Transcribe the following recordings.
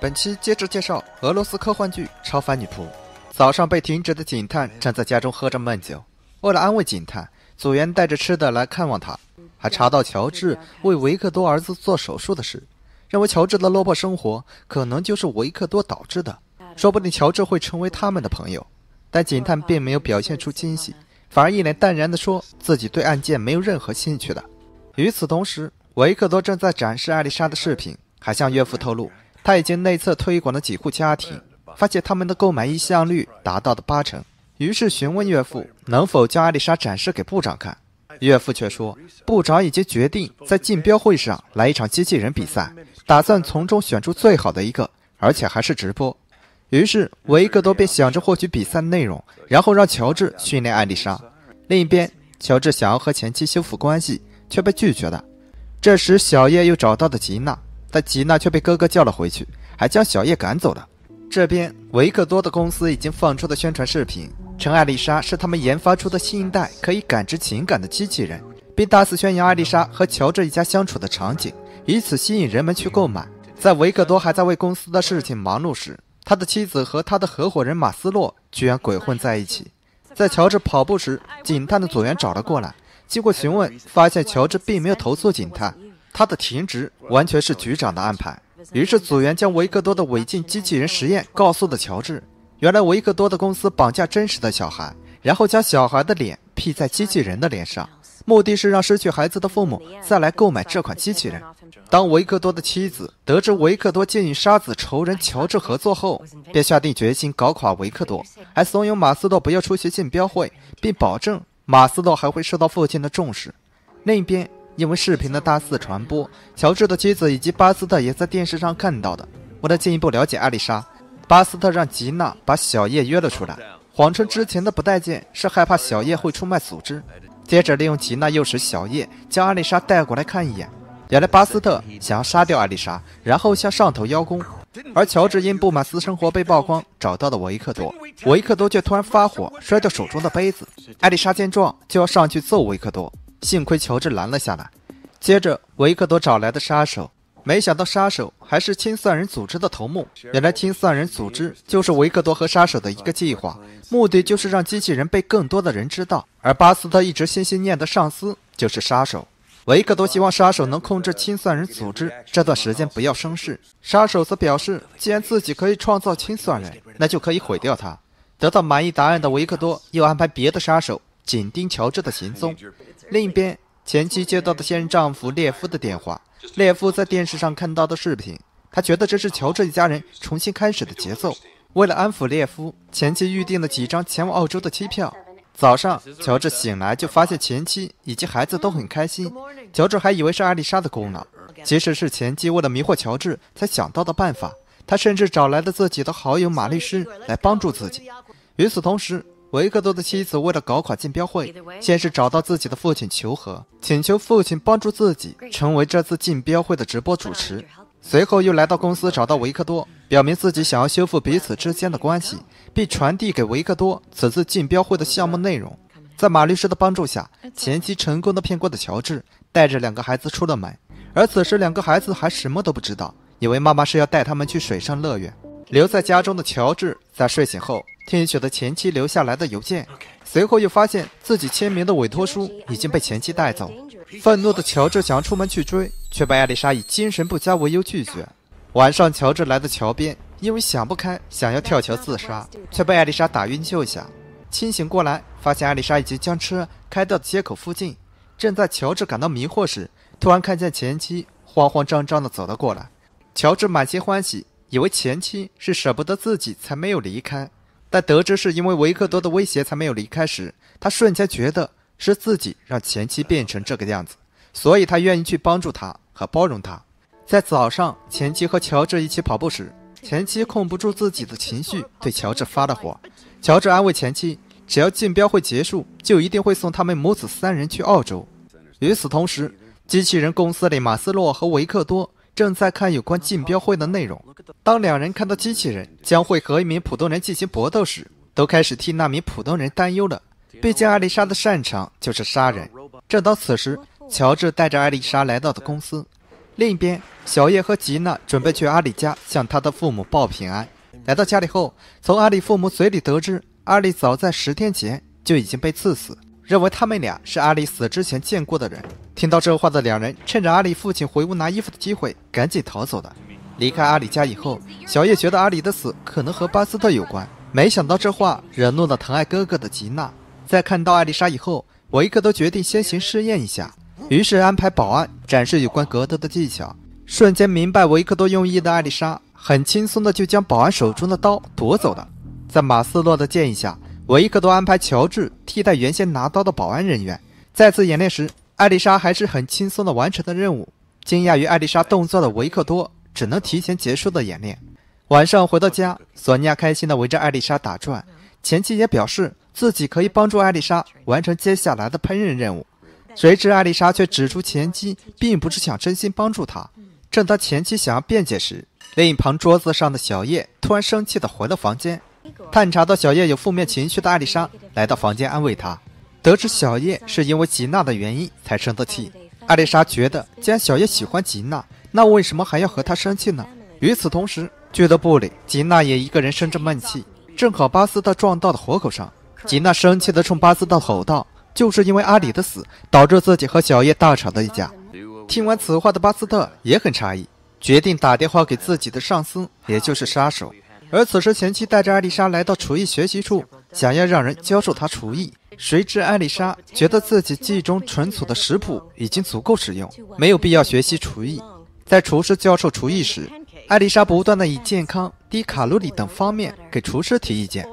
本期接着介绍俄罗斯科幻剧《超凡女仆》。早上被停职的警探正在家中喝着闷酒。为了安慰警探，组员带着吃的来看望他，还查到乔治为维克多儿子做手术的事，认为乔治的落魄生活可能就是维克多导致的，说不定乔治会成为他们的朋友。但警探并没有表现出惊喜，反而一脸淡然地说自己对案件没有任何兴趣的。与此同时，维克多正在展示艾丽莎的视频，还向岳父透露。他已经内测推广了几户家庭，发现他们的购买意向率达到了八成，于是询问岳父能否将艾丽莎展示给部长看。岳父却说，部长已经决定在竞标会上来一场机器人比赛，打算从中选出最好的一个，而且还是直播。于是维克多便想着获取比赛内容，然后让乔治训练艾丽莎。另一边，乔治想要和前妻修复关系，却被拒绝了。这时，小叶又找到了吉娜。但吉娜却被哥哥叫了回去，还将小叶赶走了。这边维克多的公司已经放出了宣传视频，称艾丽莎是他们研发出的新一代可以感知情感的机器人，并大肆宣扬艾丽莎和乔治一家相处的场景，以此吸引人们去购买。在维克多还在为公司的事情忙碌时，他的妻子和他的合伙人马斯洛居然鬼混在一起。在乔治跑步时，警探的组员找了过来，经过询问，发现乔治并没有投诉警探。他的停职完全是局长的安排。于是组员将维克多的违禁机器人实验告诉了乔治。原来维克多的公司绑架真实的小孩，然后将小孩的脸 P 在机器人的脸上，目的是让失去孩子的父母再来购买这款机器人。当维克多的妻子得知维克多竟与杀子仇人乔治合作后，便下定决心搞垮维克多，还怂恿马斯洛不要出席竞标会，并保证马斯洛还会受到父亲的重视。另一边。因为视频的大肆传播，乔治的妻子以及巴斯特也在电视上看到的。为了进一步了解艾丽莎，巴斯特让吉娜把小叶约了出来，谎称之前的不待见是害怕小叶会出卖组织。接着利用吉娜诱使小叶将艾丽莎带过来看一眼。原来巴斯特想要杀掉艾丽莎，然后向上头邀功。而乔治因不满私生活被曝光，找到了维克多，维克多却突然发火，摔掉手中的杯子。艾丽莎见状就要上去揍维克多。幸亏乔治拦了下来。接着，维克多找来的杀手，没想到杀手还是清算人组织的头目。原来，清算人组织就是维克多和杀手的一个计划，目的就是让机器人被更多的人知道。而巴斯特一直心心念的上司就是杀手。维克多希望杀手能控制清算人组织，这段时间不要生事。杀手则表示，既然自己可以创造清算人，那就可以毁掉他。得到满意答案的维克多又安排别的杀手。紧盯乔治的行踪。另一边，前妻接到的现任丈夫列夫的电话。列夫在电视上看到的视频，他觉得这是乔治一家人重新开始的节奏。为了安抚列夫，前妻预定了几张前往澳洲的机票。早上，乔治醒来就发现前妻以及孩子都很开心。乔治还以为是艾丽莎的功劳，其实是前妻为了迷惑乔治才想到的办法。他甚至找来了自己的好友玛丽诗来帮助自己。与此同时。维克多的妻子为了搞垮竞标会，先是找到自己的父亲求和，请求父亲帮助自己成为这次竞标会的直播主持，随后又来到公司找到维克多，表明自己想要修复彼此之间的关系，并传递给维克多此次竞标会的项目内容。在马律师的帮助下，前妻成功的骗过了乔治，带着两个孩子出了门，而此时两个孩子还什么都不知道，以为妈妈是要带他们去水上乐园。留在家中的乔治在睡醒后。听雪的前妻留下来的邮件，随后又发现自己签名的委托书已经被前妻带走。愤怒的乔治想要出门去追，却被艾丽莎以精神不佳为由拒绝。晚上，乔治来到桥边，因为想不开，想要跳桥自杀，却被艾丽莎打晕救下。清醒过来，发现艾丽莎已经将车开到街口附近。正在乔治感到迷惑时，突然看见前妻慌慌张张地走了过来。乔治满心欢喜，以为前妻是舍不得自己才没有离开。在得知是因为维克多的威胁才没有离开时，他瞬间觉得是自己让前妻变成这个样子，所以他愿意去帮助他和包容他。在早上，前妻和乔治一起跑步时，前妻控不住自己的情绪，对乔治发了火。乔治安慰前妻，只要竞标会结束，就一定会送他们母子三人去澳洲。与此同时，机器人公司里，马斯洛和维克多。正在看有关竞标会的内容，当两人看到机器人将会和一名普通人进行搏斗时，都开始替那名普通人担忧了。毕竟艾丽莎的擅长就是杀人。正当此时，乔治带着艾丽莎来到了公司。另一边，小叶和吉娜准备去阿里家向他的父母报平安。来到家里后，从阿里父母嘴里得知，阿里早在十天前就已经被刺死。认为他们俩是阿里死之前见过的人。听到这话的两人，趁着阿里父亲回屋拿衣服的机会，赶紧逃走的。离开阿里家以后，小叶觉得阿里的死可能和巴斯特有关。没想到这话惹怒了疼爱哥哥的吉娜。在看到艾丽莎以后，维克多决定先行试验一下，于是安排保安展示有关格斗的技巧。瞬间明白维克多用意的艾丽莎，很轻松的就将保安手中的刀夺走了。在马斯洛的建议下。维克多安排乔治替代原先拿刀的保安人员。再次演练时，艾丽莎还是很轻松地完成了任务。惊讶于艾丽莎动作的维克多只能提前结束的演练。晚上回到家，索尼娅开心地围着艾丽莎打转，前妻也表示自己可以帮助艾丽莎完成接下来的烹饪任务。谁知艾丽莎却指出前妻并不是想真心帮助她。正当前妻想要辩解时，另一旁桌子上的小叶突然生气地回了房间。探查到小叶有负面情绪的艾丽莎来到房间安慰她，得知小叶是因为吉娜的原因才生的气。艾丽莎觉得，既然小叶喜欢吉娜，那为什么还要和她生气呢？与此同时，俱乐部里吉娜也一个人生着闷气，正好巴斯特撞到了活口上。吉娜生气的冲巴斯特吼道：“就是因为阿里的死，导致自己和小叶大吵了一架。”听完此话的巴斯特也很诧异，决定打电话给自己的上司，也就是杀手。而此时，前妻带着艾丽莎来到厨艺学习处，想要让人教授她厨艺。谁知艾丽莎觉得自己记忆中存储的食谱已经足够使用，没有必要学习厨艺。在厨师教授厨艺时，艾丽莎不断的以健康、低卡路里等方面给厨师提意见，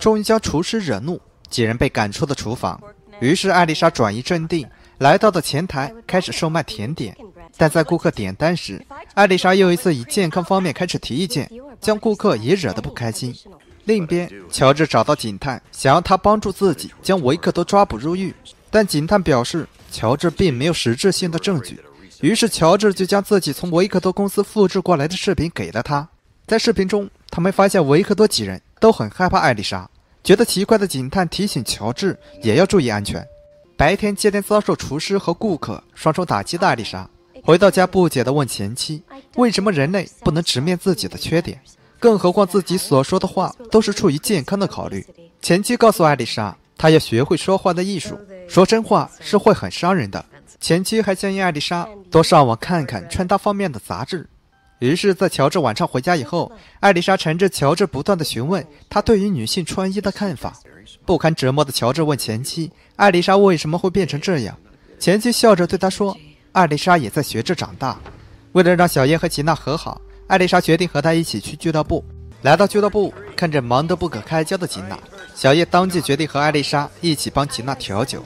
终于将厨师惹怒，几人被赶出了厨房。于是，艾丽莎转移阵地，来到了前台，开始售卖甜点。但在顾客点单时，艾丽莎又一次以健康方面开始提意见，将顾客也惹得不开心。另一边，乔治找到警探，想要他帮助自己将维克多抓捕入狱，但警探表示乔治并没有实质性的证据。于是，乔治就将自己从维克多公司复制过来的视频给了他。在视频中，他们发现维克多几人都很害怕艾丽莎，觉得奇怪的警探提醒乔治也要注意安全。白天接连遭受厨师和顾客双重打击的艾丽莎。回到家，不解地问前妻：“为什么人类不能直面自己的缺点？更何况自己所说的话都是出于健康的考虑。”前妻告诉艾丽莎，她要学会说话的艺术，说真话是会很伤人的。前妻还建议艾丽莎多上网看看穿搭方面的杂志。于是，在乔治晚上回家以后，艾丽莎缠着乔治不断的询问他对于女性穿衣的看法，不堪折磨的乔治问前妻：“艾丽莎为什么会变成这样？”前妻笑着对他说。艾丽莎也在学着长大。为了让小叶和吉娜和好，艾丽莎决定和他一起去俱乐部。来到俱乐部，看着忙得不可开交的吉娜，小叶当即决定和艾丽莎一起帮吉娜调酒。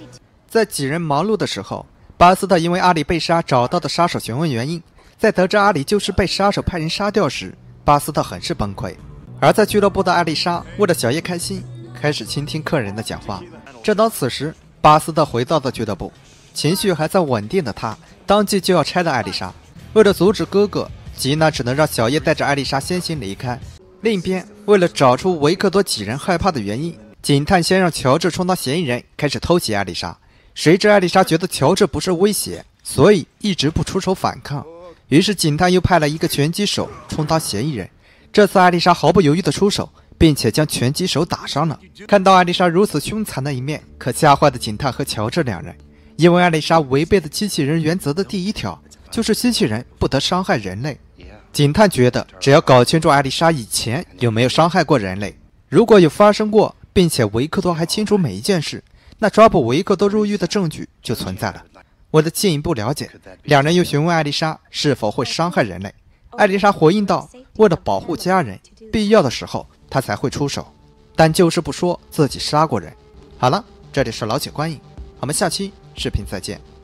在几人忙碌的时候，巴斯特因为阿里被杀，找到的杀手询问原因。在得知阿里就是被杀手派人杀掉时，巴斯特很是崩溃。而在俱乐部的艾丽莎，为了小叶开心，开始倾听客人的讲话。正当此时，巴斯特回到了俱乐部，情绪还在稳定的他。当即就要拆的艾丽莎，为了阻止哥哥吉娜，只能让小叶带着艾丽莎先行离开。另一边，为了找出维克多几人害怕的原因，警探先让乔治充当嫌疑人，开始偷袭艾丽莎。谁知艾丽莎觉得乔治不是威胁，所以一直不出手反抗。于是警探又派了一个拳击手充当嫌疑人。这次艾丽莎毫不犹豫地出手，并且将拳击手打伤了。看到艾丽莎如此凶残的一面，可吓坏的警探和乔治两人。因为艾丽莎违背了机器人原则的第一条，就是机器人不得伤害人类。警探觉得，只要搞清楚艾丽莎以前有没有伤害过人类，如果有发生过，并且维克多还清楚每一件事，那抓捕维克多入狱的证据就存在了。为了进一步了解，两人又询问艾丽莎是否会伤害人类。艾丽莎回应道：“为了保护家人，必要的时候她才会出手，但就是不说自己杀过人。”好了，这里是老铁观影，我们下期。视频，再见。